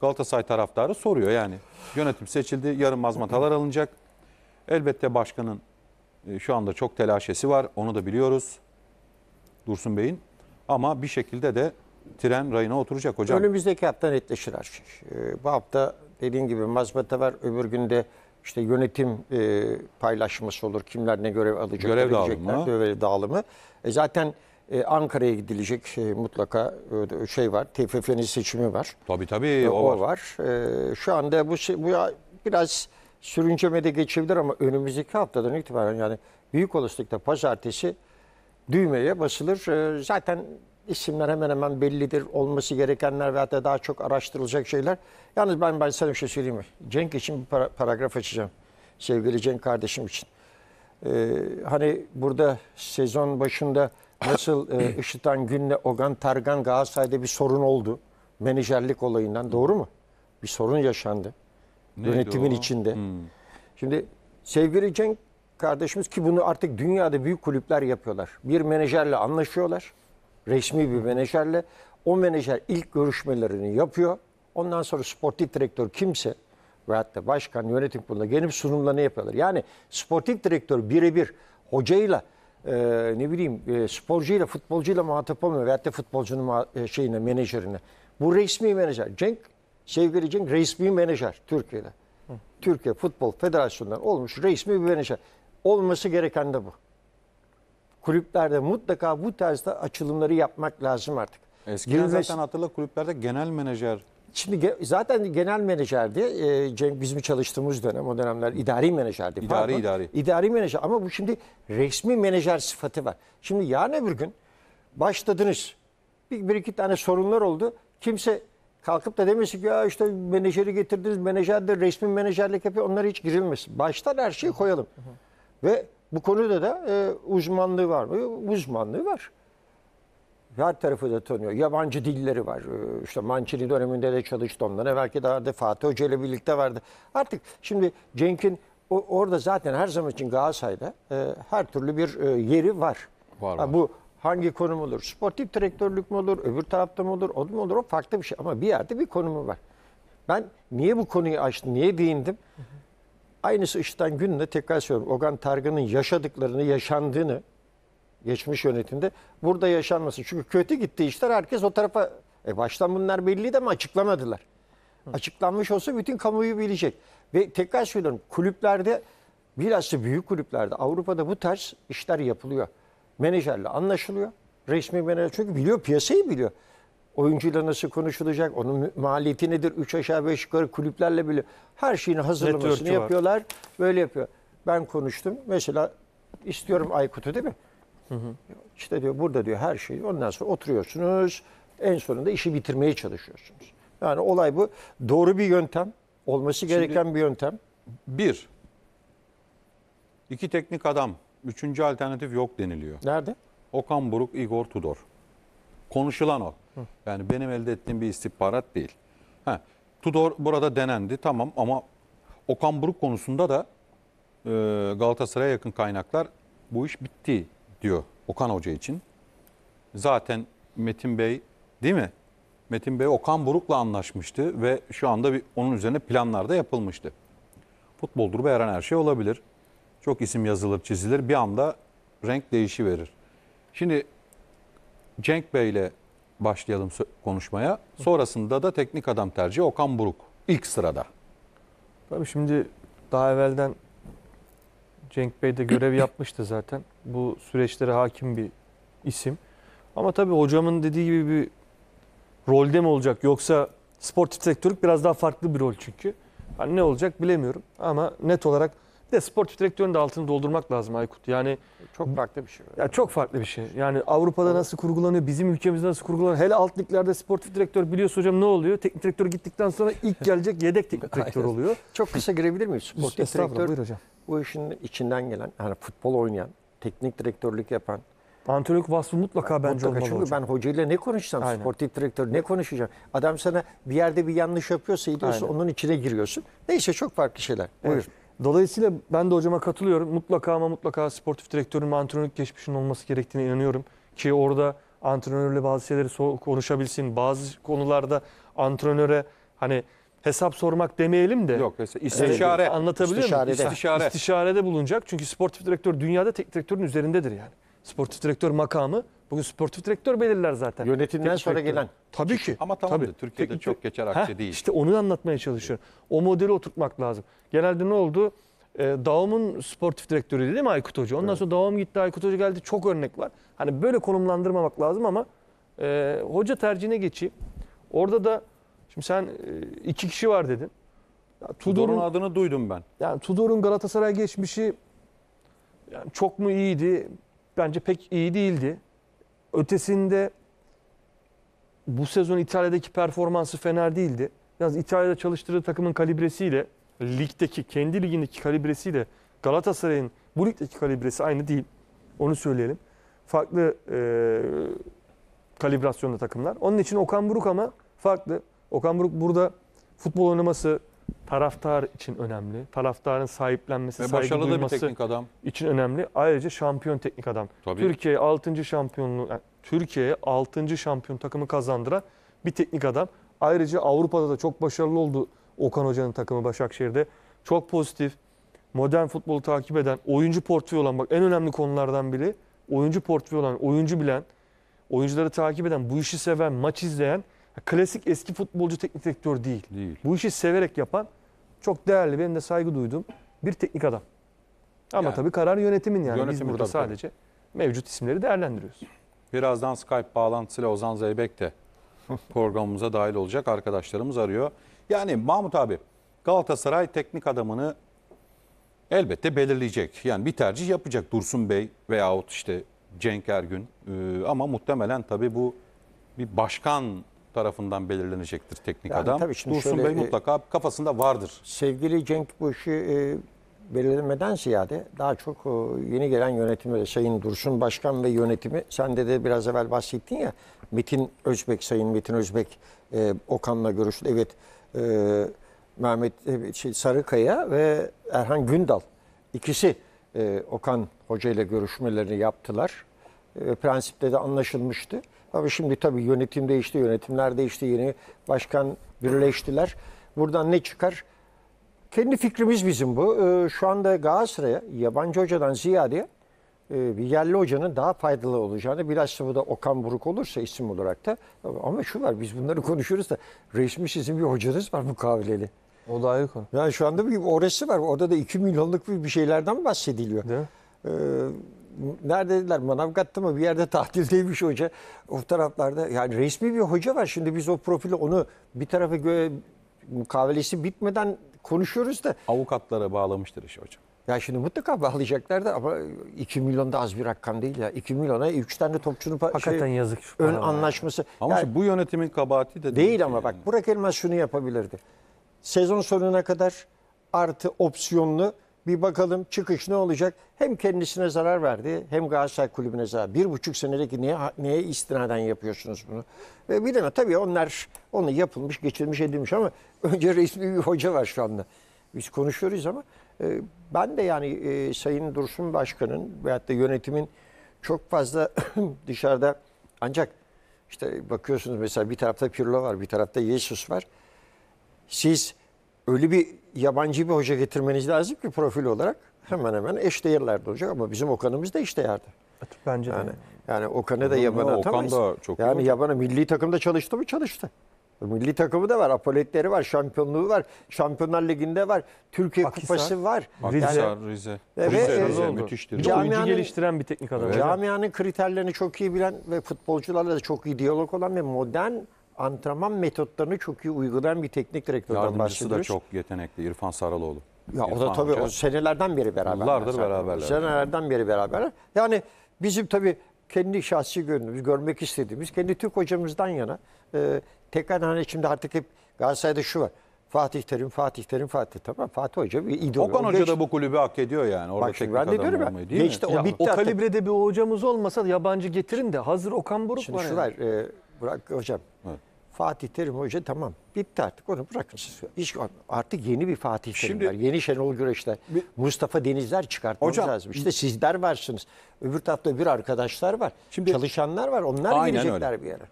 Galatasaray taraftarı soruyor yani. Yönetim seçildi, yarın mazmatalar alınacak. Elbette başkanın e, şu anda çok telaşesi var. Onu da biliyoruz. Dursun Bey'in. Ama bir şekilde de tren rayına oturacak hocam. Önümüzdeki hafta netleşir her şey. E, bu hafta dediğim gibi mazbata var. Öbür günde işte yönetim e, paylaşması olur. Kimler ne görev alacak, görev dağılımı. görev dağılımı. E zaten ee, Ankara'ya gidilecek e, mutlaka e, şey var. TFF'nin seçimi var. Tabii tabii e, o, o var. var. E, şu anda bu, bu biraz de geçebilir ama önümüzdeki haftadan itibaren yani büyük olasılıkla pazartesi düğmeye basılır. E, zaten isimler hemen hemen bellidir. Olması gerekenler ve hatta daha çok araştırılacak şeyler. Yalnız ben, ben sana bir şey söyleyeyim mi? Cenk için bir para, paragraf açacağım. Sevgili Cenk kardeşim için. Ee, hani burada sezon başında Nasıl e, IŞİD'den Gün'le Ogan Targan Galatasaray'da bir sorun oldu. Menajerlik olayından doğru mu? Bir sorun yaşandı. Neydi Yönetimin o? içinde. Hmm. Şimdi sevgili Cenk kardeşimiz ki bunu artık dünyada büyük kulüpler yapıyorlar. Bir menajerle anlaşıyorlar. Resmi bir menajerle. O menajer ilk görüşmelerini yapıyor. Ondan sonra sportif direktör kimse veyahut da başkan yönetim kuruluna gelip sunumlarını yapıyorlar. Yani sportif direktör birebir hocayla e, ne bileyim e, sporcuyla futbolcuyla muhatap olmuyor veyahut da futbolcunun e, şeyine menajerine. Bu resmi menajer. Cenk sevgili Cenk resmi menajer Türkiye'de. Hı. Türkiye Futbol Federasyonu'ndan olmuş resmi bir menajer. Olması gereken de bu. Kulüplerde mutlaka bu tarzda açılımları yapmak lazım artık. Eskiden Girmesi... zaten hatırla kulüplerde genel menajer Şimdi zaten genel menajerdi. E, Cenk bizim çalıştığımız dönem o dönemler idari menajerdi. İdari pardon. idari. İdari menajer ama bu şimdi resmi menajer sıfatı var. Şimdi yarın öbür gün başladınız. Bir, bir iki tane sorunlar oldu. Kimse kalkıp da demesin ki ya işte menajeri getirdiniz menajerdir resmi menajerlik yapıyor. Onlara hiç girilmesin. Baştan her şeyi koyalım. Hı hı. Ve bu konuda da e, uzmanlığı var mı? Uzmanlığı var. Her tarafı da tanıyor. Yabancı dilleri var. Ee, işte Mancini döneminde de çalıştı ondan. Evvelki daha da Fatih Hoca ile birlikte vardı. Artık şimdi Cenk'in orada zaten her zaman için Galatasaray'da e, her türlü bir e, yeri var. Var, var. Bu hangi konum olur? Sportif direktörlük mü olur? Öbür tarafta mı olur? O mu olur? O farklı bir şey. Ama bir yerde bir konumu var. Ben niye bu konuyu açtım? Niye değindim? Aynısı işten günle tekrar söylüyorum. Ogan Targın'ın yaşadıklarını, yaşandığını geçmiş yönetimde burada yaşanması. Çünkü kötü gitti işler herkes o tarafa e baştan bunlar belliydi ama açıklamadılar. Açıklanmış olsa bütün kamuoyu bilecek. Ve tekrar söylüyorum kulüplerde bilhassa büyük kulüplerde Avrupa'da bu tarz işler yapılıyor. Menajerle anlaşılıyor. Resmi menajer çünkü biliyor piyasayı biliyor. Oyuncuyla nasıl konuşulacak, onun maliyeti nedir, 3 aşağı 5 yukarı kulüplerle bile Her şeyini hazırlamasını yapıyorlar, var. böyle yapıyor. Ben konuştum mesela istiyorum Aykut'u değil mi? Hı hı. İşte diyor burada diyor her şeyi ondan sonra oturuyorsunuz en sonunda işi bitirmeye çalışıyorsunuz. Yani olay bu. Doğru bir yöntem. Olması gereken Şimdi, bir yöntem. Bir, iki teknik adam. Üçüncü alternatif yok deniliyor. Nerede? Okan Buruk, Igor Tudor. Konuşulan o. Hı. Yani benim elde ettiğim bir istihbarat değil. Ha, Tudor burada denendi tamam ama Okan Buruk konusunda da e, Galatasaray'a yakın kaynaklar bu iş bitti diyor Okan Hoca için. Zaten Metin Bey değil mi? Metin Bey Okan Buruk'la anlaşmıştı ve şu anda bir, onun üzerine planlar da yapılmıştı. Futboldur ve her her şey olabilir. Çok isim yazılır, çizilir. Bir anda renk değişi verir. Şimdi Cenk Bey ile başlayalım konuşmaya. Sonrasında da teknik adam tercihi Okan Buruk ilk sırada. Tabii şimdi daha evvelden Cenk Bey de görev yapmıştı zaten. Bu süreçlere hakim bir isim. Ama tabii hocamın dediği gibi bir rolde mi olacak yoksa sportif direktörlük biraz daha farklı bir rol çünkü. Hani ne olacak bilemiyorum ama net olarak bir de sportif direktörün de altını doldurmak lazım Aykut. Yani çok farklı bir şey. Ya çok farklı bir şey. Yani Avrupa'da nasıl kurgulanıyor, bizim ülkemizde nasıl kurgulanıyor. Hele alt liglerde sportif direktör biliyorsun hocam ne oluyor? Teknik direktör gittikten sonra ilk gelecek yedek teknik direktör oluyor. Çok kısa girebilir miyiz? Sportif direktör buyur hocam. bu işin içinden gelen, yani futbol oynayan, teknik direktörlük yapan, Antrenörlük vasfı mutlaka bence Mutlaka olmalı çünkü hocam. ben hocayla ne konuşacağım? Aynen. Sportif direktör ne konuşacağım? Adam sana bir yerde bir yanlış yapıyorsa gidiyorsun Aynen. onun içine giriyorsun. Neyse çok farklı şeyler. Buyur. Evet. Dolayısıyla ben de hocama katılıyorum. Mutlaka ama mutlaka sportif direktörün ve antrenörlük geçmişinin olması gerektiğine inanıyorum. Ki orada antrenörle bazı şeyleri konuşabilsin. Bazı konularda antrenöre hani hesap sormak demeyelim de. Yok istişare. E, anlatabiliyor istişarede. muyum? İstişare. İstişarede bulunacak. Çünkü sportif direktör dünyada tek direktörün üzerindedir yani. Sportif direktör makamı Bugün sportif direktör belirler zaten. Yönetimden sonra gelen. Tabii ki. Ama tamam tabii. Türkiye'de Teknik... çok geçer aksi değil. İşte onu anlatmaya çalışıyorum. O modeli oturtmak lazım. Genelde ne oldu? Ee, Davum'un sportif direktörüydü değil mi Aykut Hoca? Ondan evet. sonra Davum gitti, Aykut Hoca geldi. Çok örnek var. Hani böyle konumlandırmamak lazım ama e, hoca tercihine geçeyim. Orada da şimdi sen e, iki kişi var dedin. Tudor'un Tudor adını duydum ben. Yani Tudor'un Galatasaray geçmişi yani çok mu iyiydi? Bence pek iyi değildi. Ötesinde bu sezon İtalya'daki performansı fena değildi. Yalnız İtalya'da çalıştırdığı takımın kalibresiyle ligdeki, kendi ligindeki kalibresiyle Galatasaray'ın bu ligdeki kalibresi aynı değil. Onu söyleyelim. Farklı e, kalibrasyonda takımlar. Onun için Okan Buruk ama farklı. Okan Buruk burada futbol oynaması, taraftar için önemli. Taraftarın sahiplenmesi, Ve saygı başarılı da bir teknik adam. için önemli. Ayrıca şampiyon teknik adam. Tabii. Türkiye 6. şampiyonluğu yani Türkiye'ye 6. şampiyon takımı kazandıran bir teknik adam. Ayrıca Avrupa'da da çok başarılı oldu Okan Hoca'nın takımı Başakşehir'de. Çok pozitif, modern futbolu takip eden, oyuncu portföyü olan bak en önemli konulardan biri oyuncu portföyü olan, oyuncu bilen, oyuncuları takip eden, bu işi seven, maç izleyen Klasik eski futbolcu teknik direktör değil. değil. Bu işi severek yapan çok değerli, benim de saygı duyduğum bir teknik adam. Ama yani, tabii karar yönetimin yani. Yönetimi Biz burada tabii, sadece tabii. mevcut isimleri değerlendiriyoruz. Birazdan Skype bağlantısıyla Ozan Zeybek de programımıza dahil olacak arkadaşlarımız arıyor. Yani Mahmut abi Galatasaray teknik adamını elbette belirleyecek. Yani bir tercih yapacak Dursun Bey veyahut işte Cenk Ergün. Ee, ama muhtemelen tabii bu bir başkan tarafından belirlenecektir teknik yani adam. Tabii şimdi Dursun şöyle, Bey e, mutlaka kafasında vardır. Sevgili Cenk bu işi e, belirlemeden ziyade daha çok e, yeni gelen yönetimde Sayın Dursun Başkan ve yönetimi sen de, de biraz evvel bahsettin ya Metin Özbek Sayın Metin Özbek e, Okan'la görüştü. Evet Mehmet şey, Sarıkaya ve Erhan Gündal ikisi Okan Hoca ile görüşmelerini yaptılar. prensipte de anlaşılmıştı. Tabii şimdi tabii yönetim değişti, yönetimler değişti, yeni başkan birleştiler. Buradan ne çıkar? Kendi fikrimiz bizim bu. Ee, şu anda Galatasaray'a yabancı hocadan ziyade bir e, yerli hocanın daha faydalı olacağını bilhassa bu da Okan Buruk olursa isim olarak da ama şu var biz bunları konuşuruz da resmi sizin bir hocanız var mukaveleli. O da ayrı konu. Yani şu anda bir orası var. Orada da 2 milyonluk bir şeylerden bahsediliyor. Değil mi? Ee, nerede dediler Manavgat'ta mı bir yerde tatildeymiş hoca. O taraflarda yani resmi bir hoca var. Şimdi biz o profili onu bir tarafa göre mukavelesi bitmeden konuşuyoruz da. Avukatlara bağlamıştır iş hocam. Ya şimdi mutlaka bağlayacaklar da ama 2 milyon da az bir rakam değil ya. 2 milyona 3 tane topçunun Hakikaten şey, yazık şu ön anlaşması. Ama yani, bu yönetimin kabahati de değil. Değil ama yani. bak Burak Elmas şunu yapabilirdi. Sezon sonuna kadar artı opsiyonlu bir bakalım çıkış ne olacak? Hem kendisine zarar verdi hem Galatasaray kulübüne zarar. Bir buçuk senedeki niye, niye istinaden yapıyorsunuz bunu? Ve bir de tabii onlar onu yapılmış, geçilmiş, edilmiş ama önce resmi bir hoca var şu anda. Biz konuşuyoruz ama e, ben de yani e, Sayın Dursun Başkan'ın veyahut da yönetimin çok fazla dışarıda ancak işte bakıyorsunuz mesela bir tarafta Pirlo var, bir tarafta Yesus var. Siz öyle bir yabancı bir hoca getirmeniz lazım ki profil olarak hemen hemen eş eşdeğerlerde olacak ama bizim Okan'ımız da eş eşdeğerdi. E, bence de. Yani, yani Okan'ı da yabana ya, Okan da çok yani iyi. yabana milli takımda çalıştı mı çalıştı. Milli takımı da var, apoletleri var, şampiyonluğu var, Şampiyonlar Ligi'nde var, Türkiye Akhisar, Kupası var. Akhisar, yani, Rize. Ve, Rize, Rize, Rize müthiştir. Camianın, geliştiren bir teknik adam. Evet. Camianın kriterlerini çok iyi bilen ve futbolcularla da çok iyi diyalog olan ve modern antrenman metotlarını çok iyi uygulayan bir teknik direktörden Yardımcısı bahsediyoruz. Yardımcısı da çok yetenekli İrfan Saraloğlu. Ya İrfan o da tabii Hoca. o senelerden beri beraber. Yıllardır beraberler. Senelerden beri beraber. Yani bizim tabii kendi şahsi gönlümüz, görmek istediğimiz kendi Türk hocamızdan yana e, tekrar hani şimdi artık hep Galatasaray'da şu var. Fatih Terim, Fatih Terim, Fatih tamam Fatih Hoca bir idol. Okan Hoca geç... da bu kulübü hak ediyor yani. Orada Bak şimdi ben de diyorum olmayı, değil geçti, O, ya, bitti o kalibrede artık. bir hocamız olmasa da yabancı getirin de hazır Okan Buruk şimdi var. Şimdi şu var, e, Bırak hocam. Evet. Fatih Terim Hoca tamam bitti artık onu bırakın siz. artık yeni bir Fatih Şimdi, Terim var. Yeni Şenol Güneş'ler, bir, Mustafa Denizler çıkartmamız lazım. İşte sizler varsınız. Öbür tarafta bir arkadaşlar var. Şimdi, Çalışanlar var. Onlar gelecekler öyle. bir yere.